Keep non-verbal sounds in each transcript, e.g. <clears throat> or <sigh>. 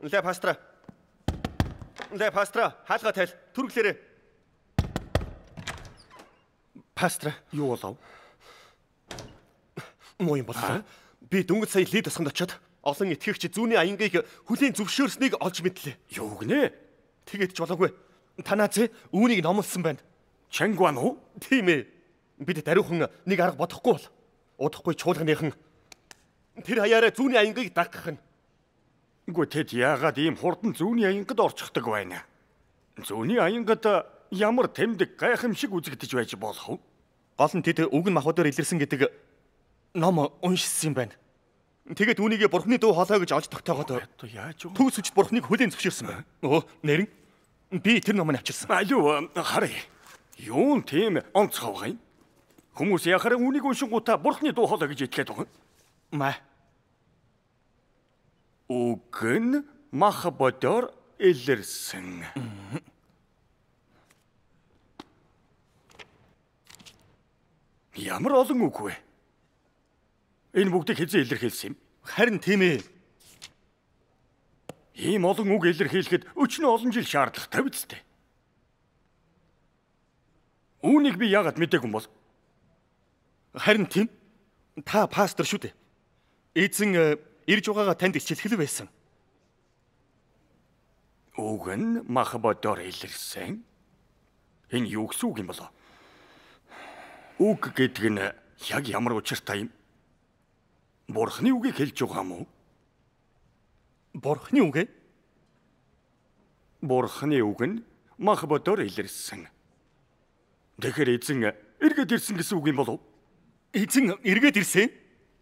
Нлээ пастра. Нлээ пастра. Хаалга тайл. Түрглээрээ. Пастра юу болов? Муу юм боллоо. Би дөнгөж сая лид асханд очиод олон итгэгч зүүнний аянгийг хүлийн зөвшөөрснийг олж мэдлээ. Юу гинэ? Тэгээд ч болоогүй. Танаа зэ үүнийг номлосон байна. Чангван уу? Тийм ээ. Бид даруйхан нэг арга бодохгүй бол удахгүй чуулганыхан тэр хаяараа зүүнний аянгийг дагах нь Гү тэд яагаад ийм хурдан зүүнний аянгад орчихдаг байна? Зүүнний аянгад ямар тэмдэг гайхамшиг үзэгдэж байж болох вэ? Гол нь тэд өвгөн махбодоор илэрсэн гэдэг ном уншсан юм байна. Тэгээд үүнийг бурхны дуу хоолой гэж олж тогтоогоод төгсөж бурхныг хөлийн зөвшөөрсөн байна. Өө нэрэн би тэр номыг авчирсан. Алуу харъя. Юун тийм онцгой юм? Хүмүүс яхаар үүнийг уншингуудаа бурхны дуу хоолой гэж итгэдэг юм. Маа Үг нь махбодор илэрсэн. Ямар олон үг вэ? Энэ бүгдийг хэзээ илэрхийлсэн юм? Харин тийм ээ. Ийм олон үг илэрхийлэхэд өчнө олон жил шаардлагатай биз дээ. Үүнийг би яагаад мдээгүй юм бол? Харин тийм. Та пастор шүү дээ. Эзэн э, ирж байгаагаа танд илчилхэл байсан. Уг нь махбодор илэрсэн. Энэ юу гэсэн үг юм болов? Үг гэдэг нь яг ямар учиртай юм? Бурхны үгийг хэлж байгаа мó? Бурхны үг ээ? Бурхны үг нь махбодор илэрсэн. Тэгэхээр эзэн эргээд ирсэн гэсэн үг юм болов? Эзэн эргээд ирсэн?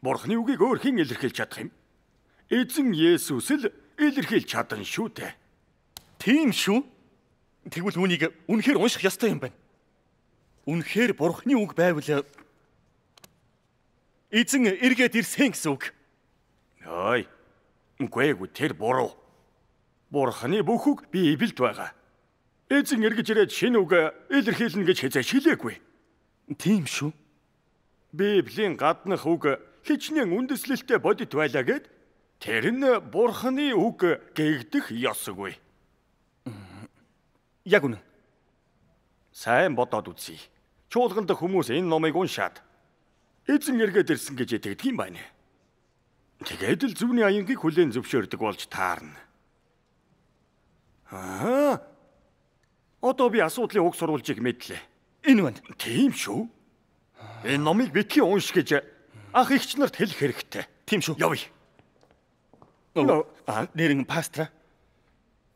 Бурхны үгийг өөр хэн илэрхийлж чадах юм? Эзэн Есүс л илэрхийлж чадан шүү дээ. Тийм шүү. Тэгвэл үүнийг үнэхээр унших ёстой юм байна. Үнэхээр бурхны үг байвал эзэн эргээд ирсэн гэсэн үг. Ой. Үгүй ээ, тэр буруу. Бурхны бүх үг Библиэд байгаа. Эзэн эргэж ирээд шинэ үг илэрхийлнэ гэж хэзээ шилээгүй. Тийм шүү. Библийн гаднах үг хичнээн үндэслэлтэй бодит байлаа гэд Тэр нь бурхны үг гээгдэх ёсгүй. Яг үнэн. Сайн бодоод үзье. Чуулганд хүмүүс энэ номыг уншаад эзэн эргээд ирсэн гэж итгэдэг юм байна. Тэгээд л зүвний аянгийг хүлээн зөвшөөрдөг болж таарна. Аа. Одоо би асуудлын уг сурвалжийг мэдлээ. Энэ байна. Тийм шүү. Энэ номыг битгий унш гэж анх ихч нарт хэлэх хэрэгтэй. Тийм шүү. Явъя. Нэрэн пастра.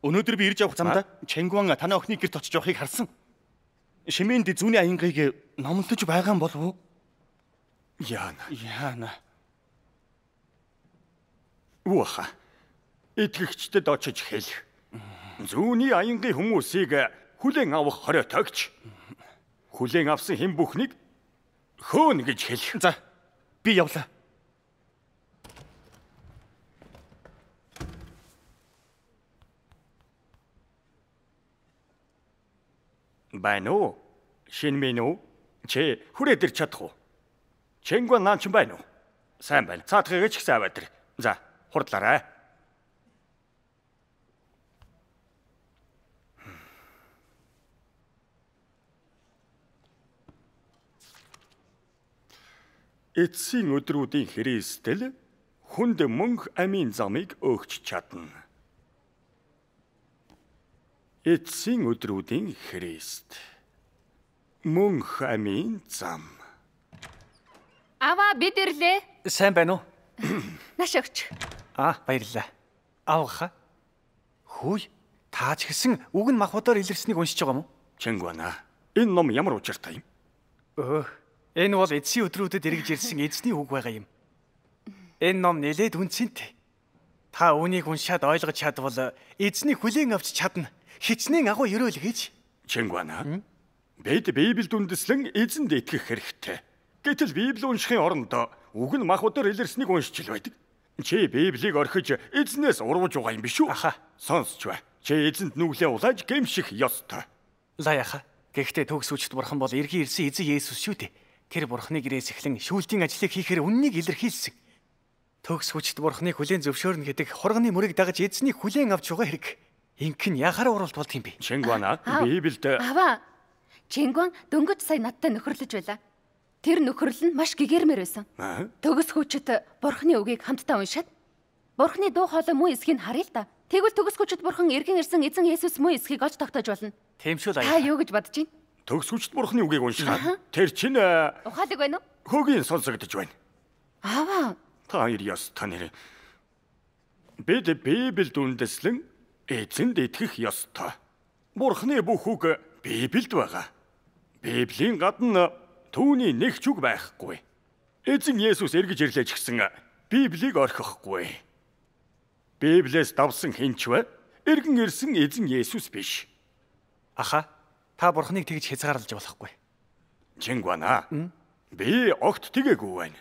Өнөөдөр би ирж явах замдаа Чэнгван таны охины гэрт очиж явахыг харсан. Шимээнд зүүнний аянгаыг номлож байгаа юм болов уу? Яана. Яана. Уаха. Итгэгчдэд очиж хэл. Зүүнний аянгийн хүмүүсийг э, хүлээн авах хориотойгч. Хүлээн авсан хэн бүхнийг хөөн гэж хэл. За. Би явлаа. байна уу? Шин минь үү? Чи хүрээд ирч чадах уу? Чингэн наан ч байна уу? Сайн байна. Цаатхыг ч ихсэн аваад ир. За, хурдлаарай. Эцсийн өдрүүдийн хэрэгстэл хүнд мөнх амийн замыг өгч чадна. Эцсийн өдрүүдийн Христ. Мөнх амийн зам. Аваа бид ирлээ. Сайн байна уу? <clears throat> Наш өгч. Аа, баярлалаа. Аваха. Хүй, таач гисэн үг нь махбодоор илэрснийг уншиж байгаа юм уу? Чэнг байна. Энэ ном ямар учиртай юм? Өөх, энэ бол эцсийн өдрүүдэд эргэж ирсэн эзний үг байгаа юм. Энэ ном нэлээд үнцэнтэй. Та үүнийг уншаад ойлгож чадвал эзний хүлээн авч чадна хичнээн агуу ерөөл гэж. Чингвана. Бид Библид үндэслэн эзэнд итгэх хэрэгтэй. Гэтэл Библийг уншихын орондоо үг нь мах удар илэрснийг уншиж л байдаг. Чи Библийг орхиж эзнээс урвж байгаа юм биш үү? Аха. Сонсч бай. Чи эзэнд нүглээ улааж гэмших ёстой. Лаяха. Гэхдээ төгс үчт бурхан бол эргэн ирсэн эзэн Есүс шүү дээ. Тэр бурханы гэрээс эхлэн шүүлтийн ажлыг хийхээр үннийг илэрхийлсэн. Төгс хүчт бурханы хүлээн зөвшөөрнө гэдэг хоргоны мөрийг дагаж эзнийг хүлээн авч байгаа хэрэг. Инх нь яхаар уралт болд юм бэ? Чингвана би билд Аваа. Чингван дөнгөж сая надтай нөхөрлөж байла. Тэр нөхөрлөл нь маш гэгэрмээр байсан. Төгс хүчит э, бурхны үгийг хамтдаа уншаад бурхны дуу хоолой мөн эсхийг харъя л да. Тэгвэл төгс хүчит бурхан эргэн ирсэн эзэн Есүс мөн эсхийг олж тогтоож болно. Тэмшүүл аяа. Та юу гэж бодож байна? Төгс хүчит бурхны үгийг уншихаар тэр чинь э, ухаалаг байна уу? Хөгийн сонсогдож байна. Аваа. Та хоёр ёс та нэр. Бид Библи дүндэслэн эзэнд итгэх ёстой. Бурхны бүх үг Библиэд байгаа. Библийн гадна түүний нэг ч үг байхгүй. Эзэн Есүс эргэж ирлээ ч гэсэн Библийг орхихгүй. Библиэс давсан хинч вэ? Иргэн ирсэн эзэн Есүс биш. Аха, та бурхныг тэгж хязгаарлаж болохгүй. Чингвана. Би огт тэгээгүй байна.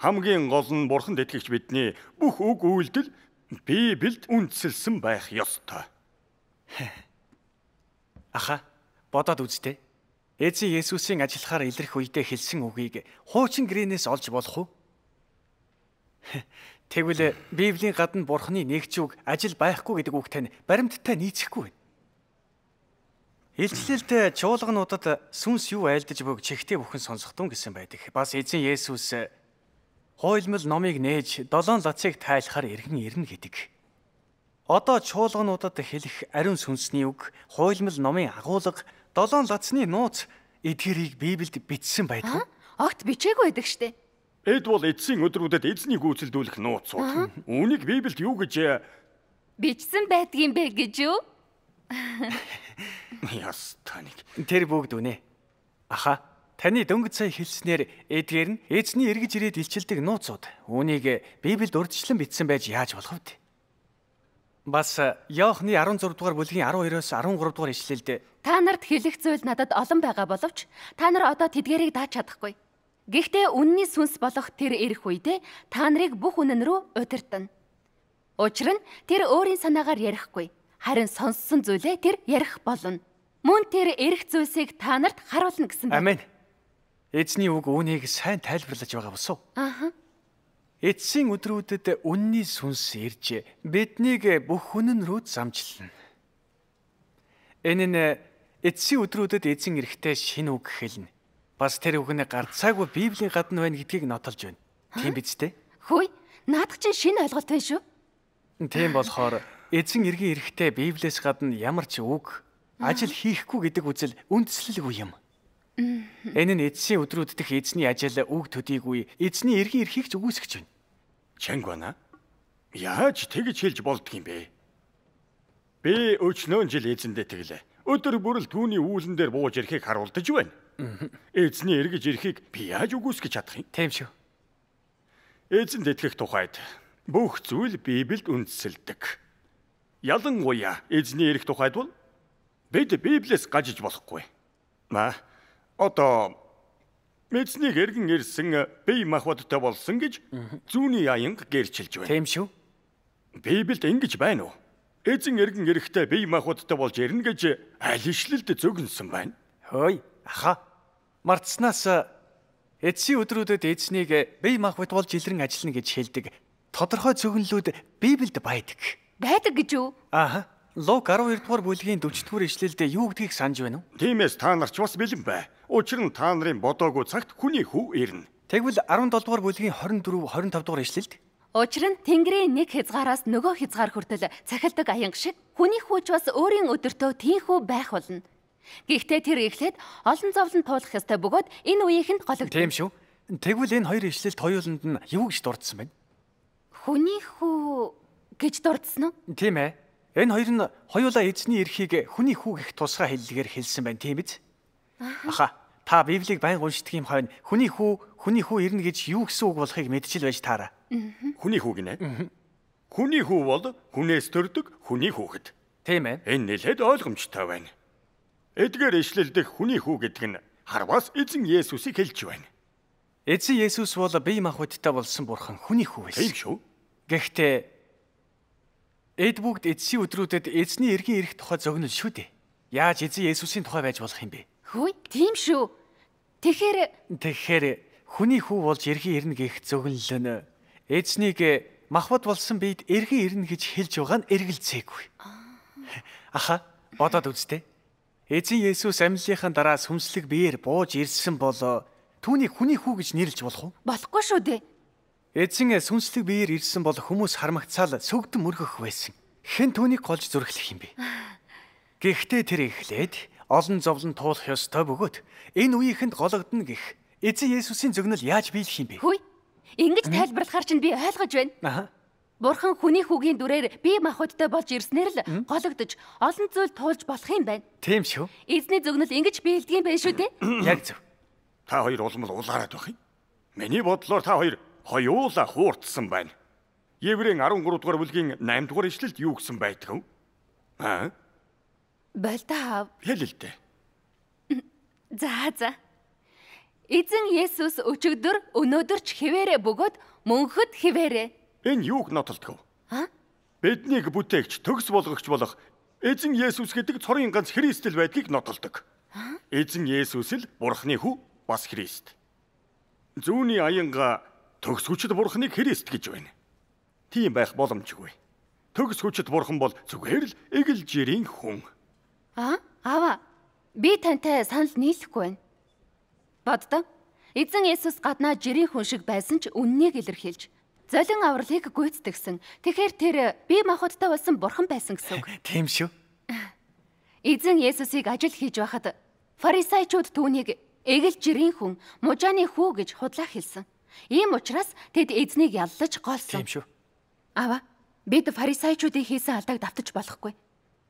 Хамгийн гол нь бурханд итгэгч бидний бүх үг үйлдэл Библиэд үндэслсэн байх ёстой. <laughs> Аха бодоод үзтээ. Эзэн Есүсийн ажиллахаар илрэх үедээ хэлсэн үгийг хуучин гэрээс олж болох уу? <laughs> Тэгвэл Библийн гадна Бурхны нэгжүүг ажил байхгүй гэдэг үг тань баримттай нийцэхгүй байна. Илчлэлд чуулгануудад сүнс юу айлдж бөгж чигтэй бүхэн сонсохдун гэсэн байдаг. Бас эзэн Есүс Хойлмол номыг нээж долоон лацыг тайлахаар иргэн ирнэ гэдэг. Одоо чуулгануудад хэлэх ариун сүнсний үг хуйлмал номын агуулга долоон лацны нууц эдгэрийг Библиэд бичсэн байдаг. Огт бичээгүй байдаг штэ. Эд бол эцсийн өдрүүдэд эзнийг гүйцэлдүүлэх нууц уу. Үүнийг Библиэд юу гэж э, бичсэн байдгийм бэ гэж юу? Яс таник. Тэр бүгд үнэ. Аха. Таны дөнгөж сая хэлснээр эдгээр нь эзний эргэж ирээд илчилдэг нууцуд. Үүнийг Библиэд урьдчилан бичсэн байж яаж болох вэ? Бас э, Иохны 16 дугаар бүлгийн 12-оос 13 дугаар ишлэлд та нарт хэлэх зүйл надад олон байгаа боловч та нар одоо тэдгэрийг дааж чадахгүй. Гэхдээ үнний сүнс болох тэр ирэх үедээ та нарыг бүх үнэн рүү удирдана. Учир нь тэр өөрийн санаагаар ярихгүй, харин сонссон зүйлээ тэр ярих болно. Мөн тэр ирэх зүйлсийг та нарт харуулна гэсэн. Амен. Бэ. Эзний үг үүнийг сайн тайлбарлаж байгаа бус уу? Аа. Эцсийн өдрүүдэд үнний сүнс ирж биднийг бүх хүнэн рүү замжилна. Энэ нь эцсийн өдрүүдэд эзэн эрэхтэй шинэ үг хэлнэ. Бас тэр үгний гарцаагүй Библийн гадна байна гэдгийг нотолж байна. Тийм биз дээ? Хөөе, наадах чинь шинэ ойлголт байна шүү. Тийм болохоор эзэн эргэн эрэхтэй Библиэс гадна ямар ч үг ажил хийхгүй гэдэг үзэл үндслэлгүй юм. Энэ нь эзсийн өдрүүд дэх эзний ажил үг төдийгүй эзний эрхийн эрхийг ч үгүйсгэж байна. Чанг байна. Яаж тэгж хэлж болдг юм бэ? Би өчнөөн жил эзэндээ тэглээ. Өдөр бүр л түүний үүлэн дээр бууж ирэхийг харуулдаж байна. Эзний эргэж ирэхийг би яаж үгүйсгэж чадах юм? Тийм шүү. Эзэнд итгэх тухайд бүх зүйл Библиэд үндэслэдэг. Ялангуяа эзний эрх тухайд бол бид Библиэс гажиж болохгүй. Маа одоо Мэдснийг эргэн ирсэн э, бие махбодтой болсон гэж зүүний аянг гэрчилж байна. Тийм шүү. Библиэд ингэж байна уу? Эзэн эргэн ирэхдээ бие махбодтой болж ирнэ гэж э, алишлэлд зөгнсөн байна. Хөөе, аха. Мартснаас э, эцсийн өдрүүдэд эзнийг бие махбод болж илрэн ажиллана гэж хэлдэг. Тодорхой зөгнлүүд Библиэд байдаг. Байдаг гэж үү? Аха. Луг 12 дугаар бүлгийн 40 дугаар ишлэлдээ юу гэдгийг санаж байна уу? Тиймээс та нар ч бас бэлэн бай. Учир нь та нарын бодоогүй цагт хүний хөв ирнэ. Тэгвэл 17 дугаар бүлгийн 24 25 дугаар ишлэлд Учир нь Тэнгэрийн нэг хязгаараас нөгөө хязгаар хүртэл цахилдаг аянга шиг хүний хүүч бас өөрийн өдөртөө тийхүү байх болно. Гэхдээ тэр эхлээд олон зовлон туулах ёстой бөгөөд энэ үеийнхэнд гологд. Тийм шүү. Тэгвэл энэ хоёр ишлэлт хоёуланд нь юу гэж дурдсан бэ? Хүний хүү гэж дурдсан уу? Тийм ээ. Энэ хоёр нь хоёулаа эзний эрхийг хүний хүү гэх тусгай хэллэгээр хэлсэн байна, тийм биз? Аха та Библийг байнга уншдаг юм хойно хүний хүү хүний хүү ирнэ гэж юу гэсэн үг болохыг мэдчил байж таараа. Хүний хүү гинэ. Хүний хүү бол хүнээс төрдөг хүний хүүхэд. Тийм ээ. Энэ нэлээд ойлгомжтой байна. Эдгээр ишлэлдэх хүний хүү гэдэг нь харвас эзэн Есүсийг хэлж байна. Эзэн Есүс бол бие махбодтой болсон бурхан хүний хүү байсан. Тийм шүү. Гэхдээ эд бүгд эцсийн өдрүүдэд эзний эрхийн ирэх тухай зогнол шүү дээ. Яаж эзэн Есүсийн тухай байж болох юм бэ? Хөөе, тийм шүү. Тэгэхээр тэгэхээр хүний хүү болж эрхи ирнэ гэх зөвлөн эзнийг э, махбат болсон бид эрхи ирнэ гэж хэлж байгаа нь эргэлцээгүй. Аха, бодоод үзтээ. Эзэн Есүс амьлалынхаа дараа сүнслэг биеэр бууж ирсэн болоо түүнийг хүний хүү гэж нэрлэж болох уу? Болохгүй шүү дээ. Эзэн сүнслэг биеэр ирсэн бол хүмүүс хармагцаал сүгдэн мөргөх байсан. Хэн түүнийг голж зүрхлэх юм бэ? Гэхдээ тэр эхлээд олон зовлон туулах ёстой бөгөөд энэ үеийнхэнд гологдно гэх эзэн Есүсийн зөгнөл яаж биелэх юм бэ? Хүй. Ингэж тайлбарлахаар чинь би ойлгож байна. Аха. Бурхан хүний хүүгийн дүрээр бие махбодтой болж ирснээр л гологдож олон зүйл туулж болох юм байна. Тийм шүү. Эзний зөгнөл ингэж биелдэг юм байна шүү дээ. <clears throat> Яг зөв. Та хоёр улам л уулгараад байх юм. Миний бодлоор та хоёр хоёулаа хуурцсан байна. Еврейн 13 дугаар бүлгийн 8 дугаар ишлэлд юу гэсэн байтгав? Аа? Болтоо аав. Хэл л дээ. За за. Эзэн Есүс өчигдөр өнөөдөр ч хിവэрэ бөгөөд мөнхөд хിവэрэ. Энэ юуг нотолдгоо? А? Биднийг бүтээгч, төгс болгогч болох Эзэн Есүс гэдэг цорын ганц Христ л байдгийг нотолдог. Эзэн Есүс л Бурхны хүү бас Христ. Зүүнний аянга төгс хүчит Бурхныг Христ гэж байна. Тийм байх боломжгүй. Төгс хүчит Бурхан бол зүгээр л эгэл жирийн хүн. Аа? Аваа. Би тантай санал нийлэхгүй байна. Боддоо. Эзэн Есүс гаднаа жирийн хүн шиг байсан ч үннийг илэрхийлж золин авралыг гүйцэтгсэн. Тэгэхээр тэр бие махбодтой болсон бурхан байсан гэсэн үг. <laughs> Тийм шүү. Эзэн Есүсийг ажил хийж байхад фарисеучуд түүнийг эгэл жирийн хүн, мужааны хүү гэж худлаа хэлсэн. Ийм учраас тэд эзнийг яллаж голсон. Тийм шүү. Аваа. Бид фарисеучуудын хийсэн алдааг давтаж болохгүй.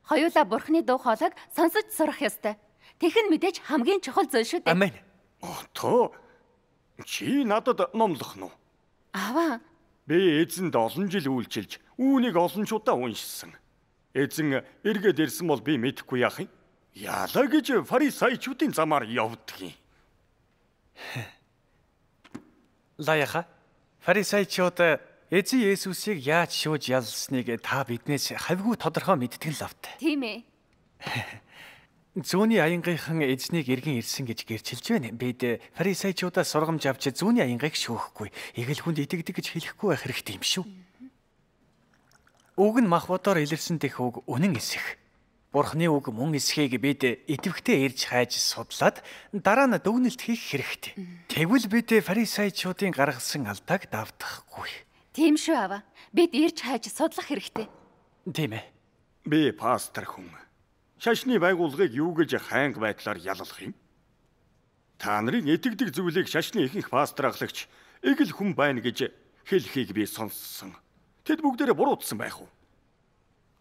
Хоёулаа Бурхны дуу хоолойг сонсож сурах ёстой. Тэх нь мэдээж хамгийн чухал зүйл шүү дээ. Амен. Отоо. Чи надад номлох нь уу? Аваа. Би эзэнд олон жил үйлчилж, үүнийг олон чудаа уншсан. Эзэн эргээд ирсэн бол би мэдэхгүй яах юм. Яалаа гэж фарисеучуудын замаар явдгийн. Лаяха. Фарисеучууд Эзэн Есүсийг яаж шууж ялсныг та биднээс хавгүй тодорхой мэдтгэн л авт. Тийм ээ. <laughs> Зүүнний аянгийнхан эзнийг иргэн ирсэн гэж гэрчилж байна. Бид фарисеучудаас сургамж авч зүүнний аянгыг шүүхгүй, эгэл хүнд итгэдэг гэж хэлэхгүй байх хэрэгтэй юм шүү. Үг нь мах бодоор илэрсэн дэх үг үнэн эсэх. Бурхны үг мөн эсхийг бид идэвхтэй ирж хайж судлаад дараа нь дүгнэлт хийх хэрэгтэй. Тэгвэл бид фарисеучуудын гаргасан алдааг давтахгүй. Тийм шүү аваа. Бид ирж хайж судлах хэрэгтэй. Тийм ээ. Би пастор хүн. Шашны байгууллагыг юу гэж хайнг байдлаар яллах юм? Та нарын итгэдэг зүйлийг шашны ихэнх пастор ахлагч эгэл хүн байна гэж хэлхийг би сонссон. Тэд бүгдээрээ буруутсан байх уу?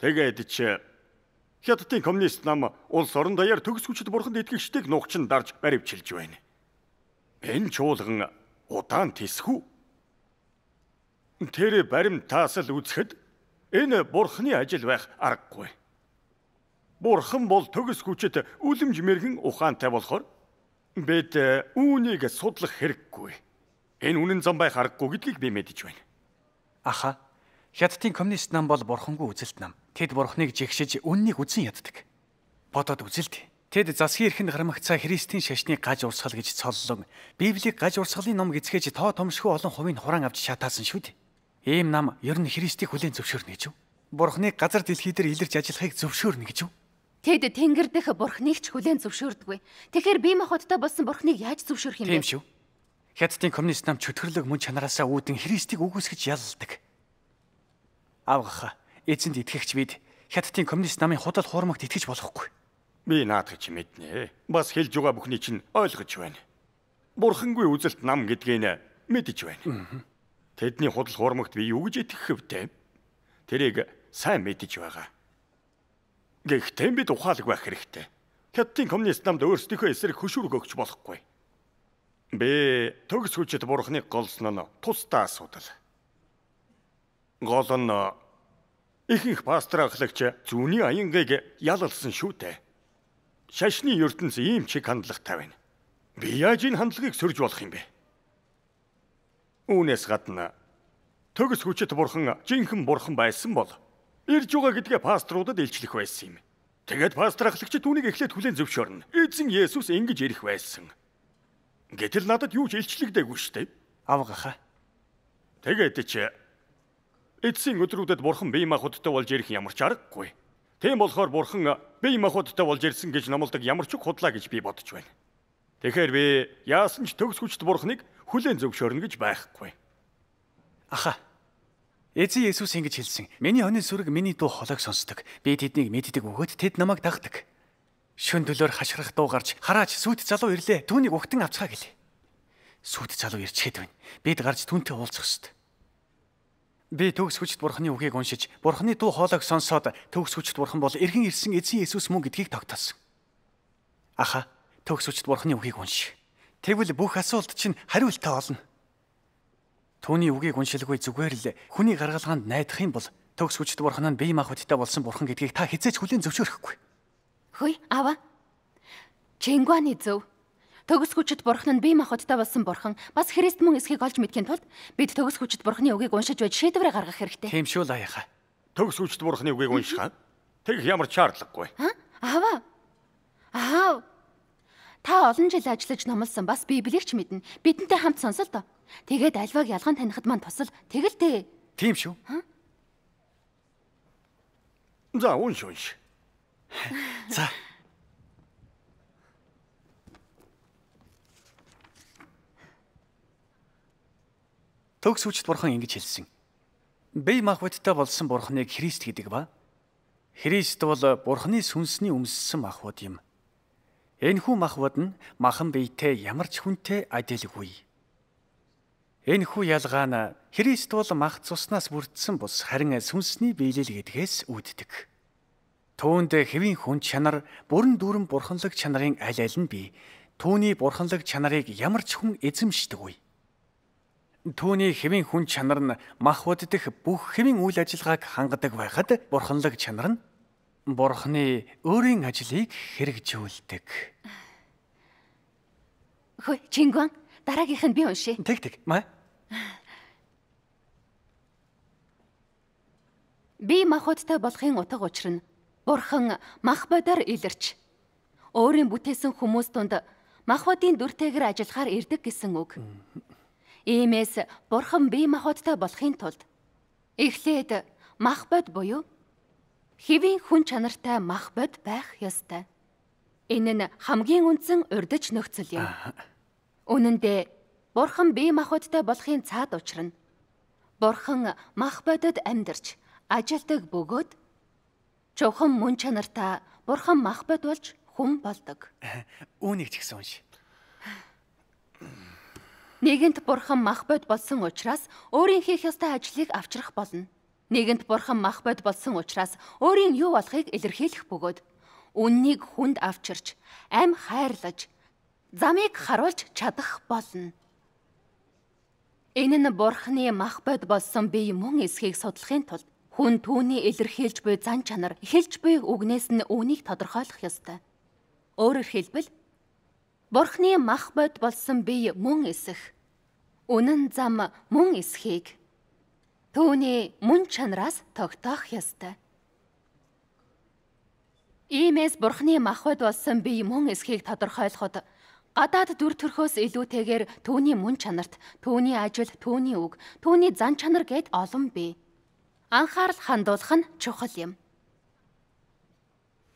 Тэгээд ч Хятадын коммунист нам улс орон даяар төгс хүчит бурханд итгэгчдийг нугчин дарж баривчилж байна. Энэ чуулган удаан тисхүү Тэр барим таасал үзэхэд энэ бурхны ажил байх аргагүй. Бурхан бол төгс хүчит үлэмж мэрэгэн ухаантай болохоор бид э, үүнийг судлах хэрэггүй. Энэ үнэн зам байх аргагүй гэдгийг би мэдэж байна. Аха. Хятадын коммунист нам бол бурхангүй үзэлт нам. Тэд бурхныг жигшиж үннийг үзэн яддаг. Бодоод үзэлт. Тэд засгийн эрхэнд гармагцаа Христийн шашны гаж урсгал гэж цоллон Библийг гаж урсгалын ном гэцгээж тоо томшгүй олон хувийн хураан авч шатаасан шүү дээ. Ийм нам ер нь Христийг хүлээн зөвшөөрнө гэж юу? Бурхны газар дэлхий дээр илэрч ажиллахыг зөвшөөрнө гэж юу? Тэд Тэнгэр дэх Бурхныг ч хүлээн зөвшөөрдөггүй. Тэгэхээр бие махбодтой болсон Бурхныг яаж зөвшөөрөх юм бэ? Тийм шүү. Хятадын коммунист нам чөтгөрлөг мөн чанараасаа үүдэн Христийг үгүйсгэж ялдаг. Авгаха. Эзэнд итгэгч бид Хятадын коммунист намын худал хуурмагт итгэж болохгүй. Би наадахч мэднэ. Бас хэлж байгаа бүхний чинь ойлгож байна. Бурхангүй үзэлт нам гэдгийг мэдэж байна. Тэдний худал хуурмагт би юу гэж итгэх хэвтэй? Тэрийг сайн мэдэж байгаа. Гэхдээ бид ухаалаг байх хэрэгтэй. Хятадын коммунист намд өөрсдийнхөө эсрэг хөшүүрэг өгч болохгүй. Би төгс хүчит бурхныг голсноо тусдаа асуудал. Гол нь ихэнх пастор ахлагч зүүнний аянгийг ялалсан шүү дээ. Шашны ертөнцийн ийм чиг хандлага тавина. Би яаж энэ хандлагыг сөрж болох юм бэ? Үүнээс гадна төгс хүчит бурхан жинхэнэ бурхан байсан бол ирж байгаа гэдгээ пасторудад илчлэх байсан юм. Тэгэд пастрахлагч түүнийг эхлээд хүлээн зөвшөөрнө. Эзэн Есүс ингэж ирэх байсан. Гэтэл надад юу ч илчлэгдээгүй шүү дээ. Авгаха. Тэгээд ч эцсийн өдрүүдэд бурхан бие махбодтой болж ирэх ямар ч аргагүй. Тийм болохоор бурхан бие махбодтой болж ирсэн гэж намлдаг ямар ч худлаа гэж би бодож байна. Тэгэхээр би яасан ч төгс хүчт бурханыг хүлэн зөвшөөрнө гэж байхгүй. Аха. Эзэн Есүс ингэж хэлсэн. Миний хонь сүрэг миний дуу хоолойг сонсдог. Би тэднийг мэддэг өгөөд тэд намайг дагдаг. Шүн төлөөр хашрах дуу гарч хараач сүт залуу ирлээ. Түүнийг ухтан авцгаа гэлээ. Сүт залуу ирчихэд байна. Бид гарч түүнтэй уулзах ёстой. Би төгс хүчт бурхны үгийг уншиж, бурхны дуу хоолойг сонсоод төгс хүчт бурхан бол эргэн ирсэн эзэн Есүс мөн гэдгийг тогтоосон. Аха, төгс хүчт бурхны үгийг уншиж Тэгвэл бүх асуулт чинь хариултаа олно. Төвний үгийг уншилгүй зүгээр л хүний гаргалгаанд найдах юм бол төгс хүчт бурхан нь бие махбодтой болсон бурхан гэдгийг та хизээч хүлээн зөвшөөрөхгүй. Хөөе, аваа. Чингваны зөв. Төгс хүчит бурхан нь бие махбодтой болсон бурхан бас Христ мөн эсхийг олж мэдхийн тулд бид төгс хүчит бурханы үгийг уншиж байж шийдвэрээ гаргах хэрэгтэй. Тийм шүү лаяха. Төгс хүчит бурханы үгийг уншихаа. Тэг ямар ч шаардлагагүй. Аа? Аваа. Аа. Та олон жил ажиллаж номлосон бас библикч мэднэ. Бидэнтэй хамт сонсол доо. Тэгээд альваг ялган танихад мань тусал. Тэгэл тээ. Тийм шүү. За унш унш. За. Төгс хүчт бурхан ингэж хэлсэн. Бэй махбодтой болсон бурхныг Христ гэдэг ба. Христ бол бурхны сүнсний өмссөн махбод юм. Энэхүү махбод нь махан биетэй ямар ч хүнтэй адилгүй. Энэхүү ялгаа нь Христ бол мах цуснаас бүрдсэн бус харин сүнсний биелэл гэдгээс үүддэг. Түүнд хэвийн хүн чанар, бүрэн дүүрэн бурханлаг чанарын аль аль нь бий. Түүний бурханлаг чанарыг ямар ч хүн эзэмшдэггүй. Түүний хэвийн хүн чанар нь мах боддох бүх хэвийн үйл ажиллагааг хангадаг байхад бурханлаг чанар нь Бурхны өөрийн ажлыг хэрэгжүүлдэг. Хөөе, Чингван, дараагийнх нь би уншия. Тэг тэг. Маа. Би махбодтой болохын утга учир нь Бурхан мах бодоор илэрч өөрийн бүтээсэн хүмүүс дунд махбодын дүртэйгэр ажиллахаар ирдэг гэсэн үг. Иймээс Бурхан бие махбодтой болохын тулд эхлээд махбод буюу хэвийн хүн чанартай мах бод байх ёстой. Энэ нь хамгийн үндсэн урдж нөхцөл юм. Үнэн дээр Бурхан бие махбодтой болохын цаад учрна. Бурхан мах бодод амьдарч ажилдаг бөгөөд чухам мөн чанартай Бурхан мах бод болж хүн болдог. Үүнийг ч гэсэн унш. Нэгэнт Бурхан мах бод болсон учраас өөрийн хийх ёстой ажлыг авчрах болно. Нэгэнт бурхан мах бод болсон учраас өөрийн юу болохыг илэрхийлэх бөгөөд үннийг хүнд авчирч, ам хайрлаж, замыг харуулж чадах болно. Энэ нь бурханы мах бод болсон бие мөн эсхийг судлахын тулд хүн түүний илэрхийлж буй зан чанар, эхэлж буй үгнээс нь үүнийг тодорхойлох ёстой. Өөрөөр хэлбэл бурханы мах бод болсон бие мөн эсэх, үнэн зам мөн эсхийг Төвний мөн чанараас тогтоох ёстой. Иймээс бурхны махбод болсон бие мөн эсхийг тодорхойлоход гадаад дүр төрхөөс илүүтэйгээр түүний мөн чанарт, түүний ажил, түүний үг, түүний зан чанар гээд олон бий. Анхаарал хандуулах нь чухал юм.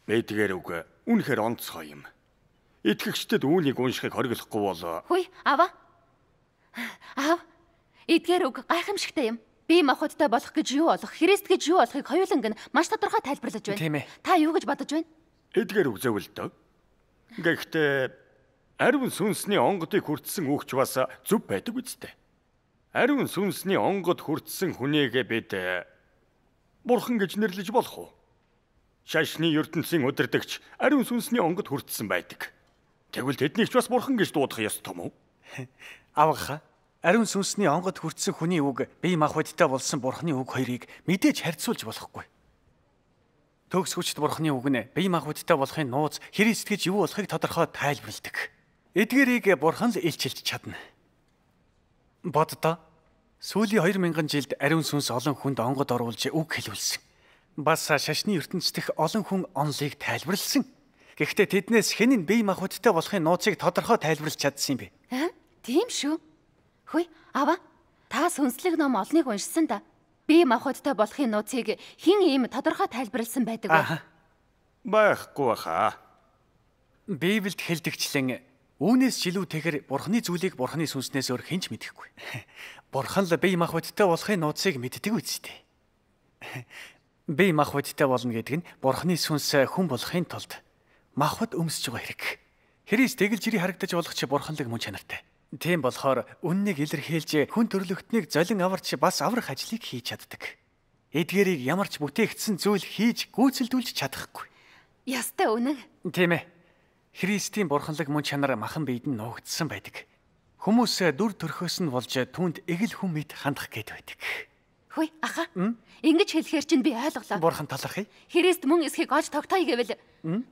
Мэдгээр үг үнэхээр онцгой юм. Итгэгчдэд үүнийг уншихыг хориглохгүй бол Хүй, аваа. Аав. Эдгээр үг гайхамшигтай юм бие махбодтой болох гэж юу болох, Христ гэж юу болохыг хоёуланг нь маш тодорхой тайлбарлаж байна. Тийм ээ. Та юу гэж бодож байна? Эдгээр үзэвэлдэг. Гэхдээ ариун сүнсний онгодыг хүртсэн үгч бас зүв байдаг үсттэй. Ариун сүнсний онгод хүртсэн хүнийгээ бид э, бурхан гэж нэрлэж болох уу? Шашны ертөнцийн удирдагч ариун сүнсний онгод хүртсэн байдаг. Тэгвэл тэднийг ч бас бурхан гэж дуудах ёстой юм уу? Авгаха. Ариун сүнсний онгод хүртсэн хүний үг бие махбодтой болсон бурхны үг хоёрыг мэдээж харьцуулж болохгүй. Төгс хүчт бурхны үг нэ бие махбодтой болохын нууц Христ гэж юу болохыг тодорхой тайлбарладаг. Эдгэрийг бурхан л илчилж чадна. Боддоо сүүлийн 2000 жилд ариун сүнс олон хүнд онгод оруулж үг хэлүүлсэн. Бас шашны ертөнцийн дэх олон хүн онлыг тайлбарлсан. Гэхдээ тэднээс хэн нь бие махбодтой болохын нууцыг тодорхой тайлбарлаж чадсан юм бэ? Э? Тийм шүү. Хөөе, аваа. Та сүнслэг ном олныг уншсан да. Би мавхадтай болохын нууцыг хэн ийм тодорхой тайлбарлсан байдаг вэ? Байхгүй баха. Библиэд хэлдэгчлэн үүнээс шилүү тэгэхэр бурхны зүйлийг бурхны сүнснээс өөр хэн ч мэдэхгүй. <laughs> Бурхан л бие махбодтой болохын нууцыг мэддэг үстэй. <laughs> Бие махбодтой болно гэдэг нь бурхны сүнс хүн болохын тулд махбод өмсөж байгаа хэрэг. Христ дэгэлжири харагдаж болох чи бурханлаг мөн чанартай. Тийм болохоор үннийг илэрхийлж хүн төрлөختнийг золин аварч бас аврах ажлыг хийж чаддаг. Эдгээрийг ямар ч бүтээгдсэн зүйл хийж гүйцэлдүүлж чадахгүй. Ястай үнэн. Тийм ээ. Христийн бурханлаг мөн чанар махан биед нь нуугдсан байдаг. Хүмүүс дүр төрхөөс нь болж түнд эгэл хүн мэд хандах гээд байдаг. Хөөе аха. Ингэж хэлэхэр чинь би ойлголоо. Бурхан талархъя. Христ мөн эсхийг олж тогтооё гэвэл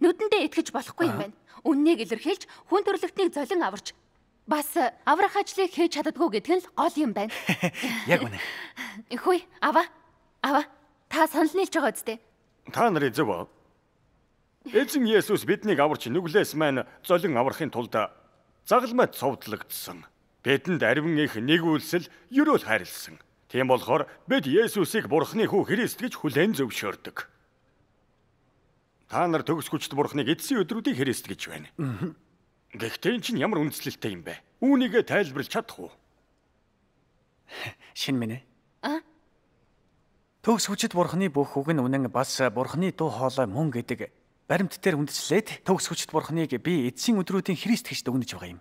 нүдэндээ итгэж болохгүй юм байна. Үннийг илэрхийлж хүн төрлөختнийг золин аварч бас э, аврах ажлыг хийж чаддгүй гэдэг нь л гол юм байна. <laughs> Яг үнэ. Хүй, аваа. Аваа. Та санал нийлж байгаа үсттэй. Та нарын зөв аа. Эзэн Есүс биднийг аварч нүглээс маань золин аврахын тулд загалмай цовдлогдсон. Бидэнд ариун их нэг үйлсэл юрөөл хайрлсан. Тийм болохоор бид Есүсийг Бурхны хүү Христ гэж хүлээн зөвшөөрдөг. Та нар төгс хүчт Бурхныг эцсийн өдрүүдийг Христ гэж байна. Аа. Гэхдээ эн чинь ямар үндслэлтэй юм бэ? Үүнийг тайлбарлаж чадах уу? Шин минь ээ. А? Төгс хүчит бурхны бүх үг нь үнэн бас бурхны дуу хоолой мөн гэдэг баримттэр үндслээд төгс хүчит бурхныг би эцсийн өдрүүдийн Христ гэж дүгнэж байгаа юм.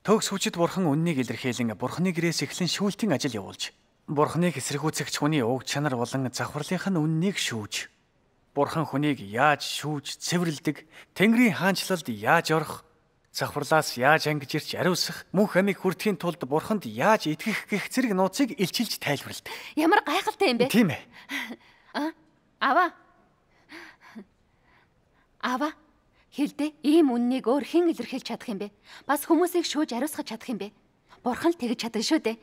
Төгс хүчит бурхан үннийг илэрхийлэн бурхны гэрээс эхлэн шүүлтийн ажил явуулж бурхныг эсэргүүцэгч хүний уг чанар болон завхарлынх нь үннийг шүүж бурхан хүнийг яаж шүүж цэвэрлдэг тэнгэрийн хаанчлалд яаж орох Завхарлаас яаж ангиж ирч ариусах, мөн хамиг хүрдэхийн тулд бурханд яаж итгэх гэх зэрэг нууцыг илчилж тайлбарлав. Ямар гайхалтай юм бэ? Тийм ээ. Аа, аваа. Аваа. Хилдэ ийм үннийг өөр хэн илэрхийлж чадах юм бэ? Бас хүмүүсийг шууж ариусгаж чадах юм бэ? Бурхан л тэгж чадна шүү дээ.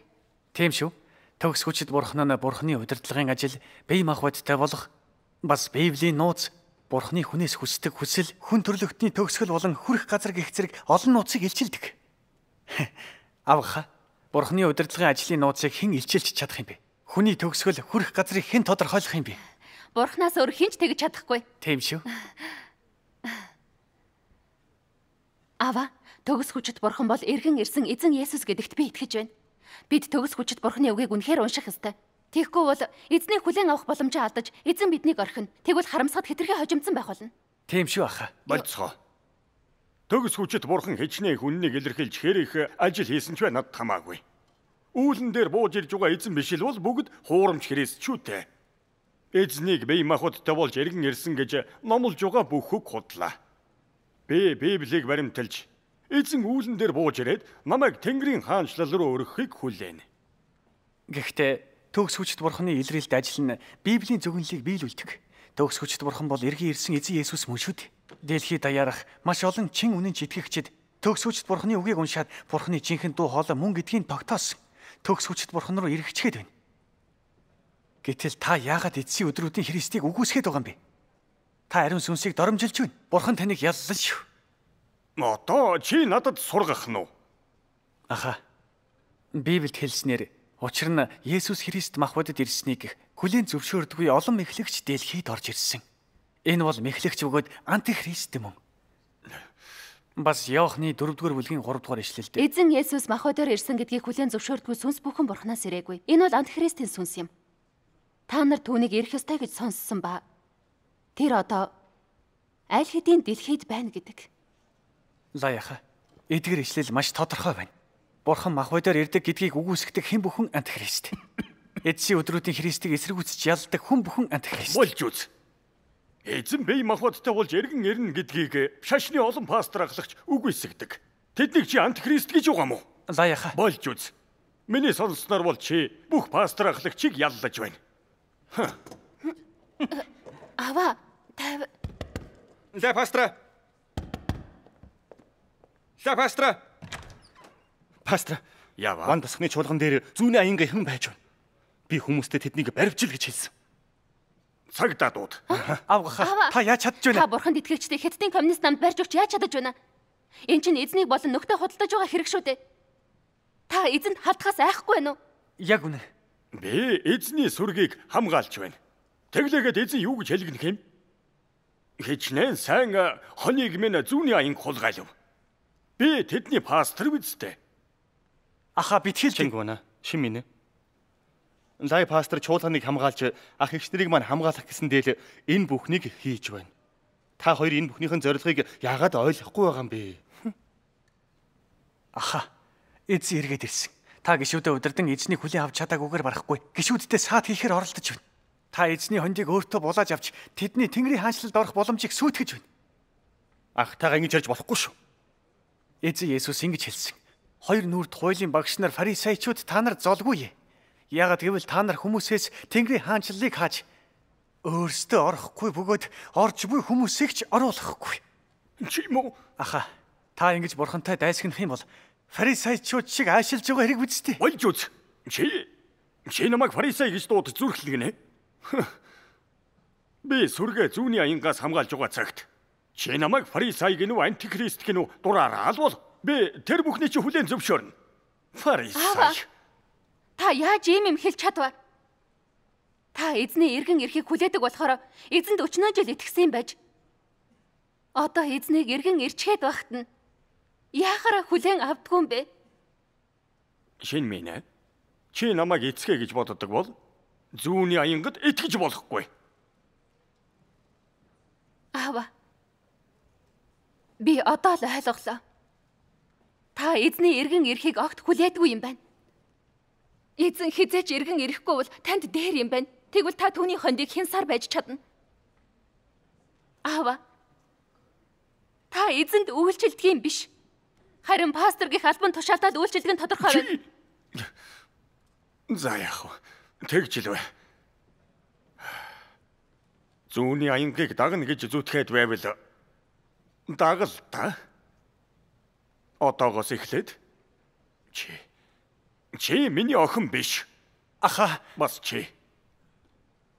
Тийм шүү. Төгс хүчит бурхан нь бурханы удирдлагын ажил бие махбодтой болох бас Библийн нууц Бурхны хүнээс хүсдэг хүсэл, хүн төрлөختний төгсгөл болон хүрх газар гих зэрэг олон нууцыг илчилдэг. <laughs> Авха. Бурхны удирдлагын ажлын нууцыг хэн илчилж чадах юм бэ? Хүний төгсгөл, хүрх газрыг хэн тодорхойлох юм бэ? Бурхнаас өөр хэн ч тэгж чадахгүй. Тийм шүү. <laughs> Ава, төгс хүчит бурхан бол эргэн ирсэн эзэн Есүс гэдэгт би итгэж байна. Бид төгс хүчит бурхны үгийг үнэхээр унших ёстой. Тэгэхгүй бол эзний хүлээн авах боломжоо алдаж эзэн биднийг орхино. Тэгвэл харамсахад хэтэрхий хожимдсан байх болно. Тийм шүү аха. Болцгоо. Төгс хүчит бурхан хичнээн хүннийг илэрхийлж хэрэг ажил хийсэн ч бай над хамаагүй. Үүлэн дээр бууж ирж байгаа эзэн биш л бол бүгд хуурамч Христ шүү дээ. Эзнийг бие махбодтой болж эргэн ирсэн гэж номлж байгаа бүх хөг худлаа. Би Библийг баримталж эзэн үүлэн дээр бууж ирээд намайг Тэнгэрийн хаанчлал руу өргөхийг хүлээнэ. Гэхдээ төгс хүчт бурхны илрээлт ажил нь Библийн зөвнөлийг биелүүлдэг. Төгс хүчт бурхан бол эргэн ирсэн эзэн Есүс мөн шүү дээ. Дэлхий даярах маш олон чин үнэн читгэгчид төгс хүчт бурхны үгийг уншаад бурхны жинхэнэ дуу хоолой мөн гэдгийг тогтоосон. Төгс хүчт бурхан руу эргэжчихэд байна. Гэтэл та яагаад эцсийн өдрүүдийн Христийг үгүйсгээд байгаа юм бэ? Та ариун сүнсийг доромжилж байна. Бурхан таныг яллан шүү. Одоо чи надад сургах нь уу? Аха. Библиэд хэлснээр Учир нь Есүс Христ махбодд ирснийг хүлээн зөвшөөрдгүй олон мэхлэгч дэлхийд орж ирсэн. Энэ бол мэхлэгч өгөөд антихрист юм. Бас Иохны 4-р бүлгийн 3-р ишлэлтэй. Эзэн Есүс махбодоор ирсэн гэдгийг хүлээн зөвшөөрдгүй сүнс бүхэн бурхнаас ирээгүй. Энэ бол антихристийн сүнс юм. Та нар түүнийг ирэх ёстой гэж сонссон ба. Тэр одоо аль хэдийн дэлхийд байна гэдэг. Лаяха. Эдгэр ишлэл маш тодорхой байна бурхан махвы дээр ирдэг гэдгийг үгүйсгдэг хэн бүхэн антихрист. <laughs> Эдсийн өдрүүдийн христийг эсэргүүцж ялдаг хүн бүхэн антихрист. Болж үз. Эзэн бие махбодтой болж эргэн ирнэ гэдгийг шашны олон пастор ахлагч үгүйсгдэг. Тэднийг чи антихрист гэж угаам уу? Лаяха. Болж үз. Миний сонсноор бол чи бүх пастор ахлагчийг яллаж байна. Ава, тав. Ле пастра. Ле пастра. Пастор яваа. Ван дасхны чуулган дээр зүүнээ аянга хэн байж байна? Би хүмүүстэй тэднийг баривчил гэж хэлсэн. Цагдаа дууд. Авгаха. Та яаж чадж байна? Та бурханд итгэгчтэй хятадын коммунист намд барьж өгч яаж чадаж байна? Энд чинь эзнийг болон нөхдөд худалдаж байгаа хэрэг шүү дээ. Та эзэнд халтахаас айхгүй байна уу? Яг үнэ. Би эзний сүргийг хамгаалж байна. Тэглээгээд эзэн юу гэж хэлгэнэ юм? Хичнээн сайн э, хоныг минь зүүнний аянг хулгайлав. Би тэдний пастор биз дээ. Аха битгий чингүүнэ. Шин минь. Лай пастор чуулганыг хамгаалж ах эгчнэрийг маань хамгаалах гэсэн дээл энэ бүхнийг хийж байна. Та хоёр энэ бүхнийхэн зорилгыг яагаад ойлгохгүй байгаа юм бэ? Аха. Эц эргээд ирсэн. Та гişүүдээ удирдан эзнийг хүлээн авч чадаагүйгээр барахгүй. Гişүүдтэй саад хийхээр оролдож байна. Та эзний хондийг өөртөө булааж авч тэдний тэнгэрийн хаанчлалд орох боломжийг сүйтгэж байна. Ах тагаа ингэж ярьж болохгүй шүү. Эзэн Есүс ингэж хэлсэн. Хоёр нүрд хуулийн багш нар фарисеучуд та нар золгүй. Яагад гэвэл та нар хүмүүсээс Тэнгэрийн хаанчлалыг хааж өөрсдөө орохгүй бөгөөд орж буй хүмүүсийг ч оруулахгүй. Чи юм уу? Аха. Та ингэж бурхантай дайсгэх юм бол фарисеучуд шиг аашилж байгаа хэрэг биз дээ. Болж үз. Чи чи намайг фарисей гэж дууд зүрхлэгнэ. Би сүргээ зүүний аянгаас хамгаалж байгаа цагт чи намайг фарисей гинүү антихрист гинүү дураараа албал Би тэр бүхний чи хүлээн зөвшөөрнө. Фарисай. Та яаж ийм юм хэлж чадваа? Та эзний иргэн ирэхийг хүлээдэг болохоор эзэнд 40 жил итгэсэн байж. Одоо эзнийг иргэн ирчгээд байхад нь яахаараа хүлээн авдгүй юм бэ? Шинэ минь э? чи намайг эцгээ гэж боддог бол зүүнний аянгад итгэж болохгүй. Аава. Би одоо л ойлголоо. Та эзний эргэн ирэхийг огт хүлээдгүй юм байна. Эзэн хизээч эргэн ирэхгүй бол танд дээр юм байна. Тэгвэл та түүний хондийг хэн сар байж чадна? Аава. Та эзэнд үйлчлдэг юм биш. Харин пастор гих альбан тушаалтад үйлчлэгэн тодорхой байна. За яах вэ? Тэгж илвэ. Зүүнний аянгийг дагна гэж зүтгэхэд байвал дагал та. Да? Одоогоос эхлээд чи чи миний охин биш. Аха бас чи.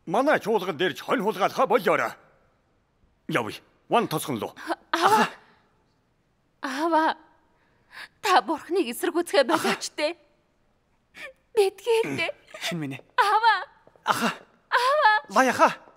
Манай чуулган дээрж холь хулгайлахаа болоорой. Явъя. Ван тосгон лөө. Аава. Аава. Та бурхныг эсэргүүцгээ болооч те. Бэтгээр те. Шинэ минь. Аава. Аха. Аава. Лаяха.